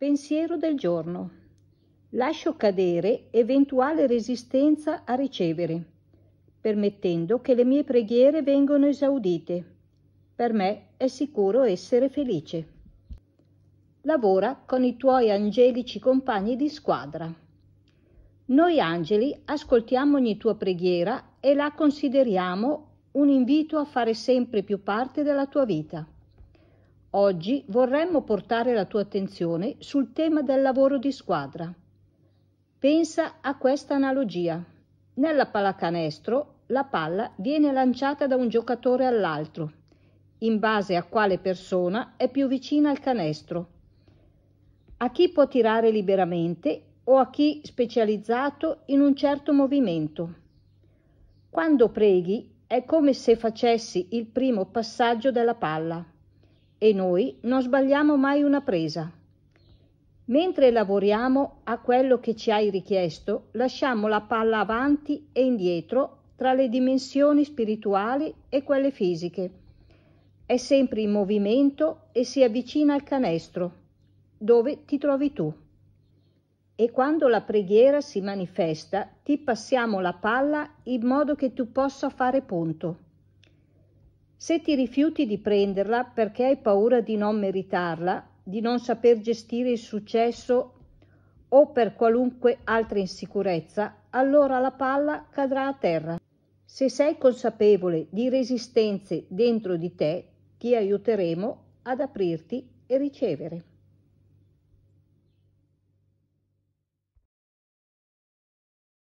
Pensiero del giorno. Lascio cadere eventuale resistenza a ricevere, permettendo che le mie preghiere vengano esaudite. Per me è sicuro essere felice. Lavora con i tuoi angelici compagni di squadra. Noi angeli ascoltiamo ogni tua preghiera e la consideriamo un invito a fare sempre più parte della tua vita. Oggi vorremmo portare la tua attenzione sul tema del lavoro di squadra. Pensa a questa analogia. Nella pallacanestro la palla viene lanciata da un giocatore all'altro, in base a quale persona è più vicina al canestro. A chi può tirare liberamente o a chi specializzato in un certo movimento. Quando preghi è come se facessi il primo passaggio della palla e noi non sbagliamo mai una presa. Mentre lavoriamo a quello che ci hai richiesto, lasciamo la palla avanti e indietro tra le dimensioni spirituali e quelle fisiche. È sempre in movimento e si avvicina al canestro, dove ti trovi tu. E quando la preghiera si manifesta, ti passiamo la palla in modo che tu possa fare punto. Se ti rifiuti di prenderla perché hai paura di non meritarla, di non saper gestire il successo o per qualunque altra insicurezza, allora la palla cadrà a terra. Se sei consapevole di resistenze dentro di te, ti aiuteremo ad aprirti e ricevere.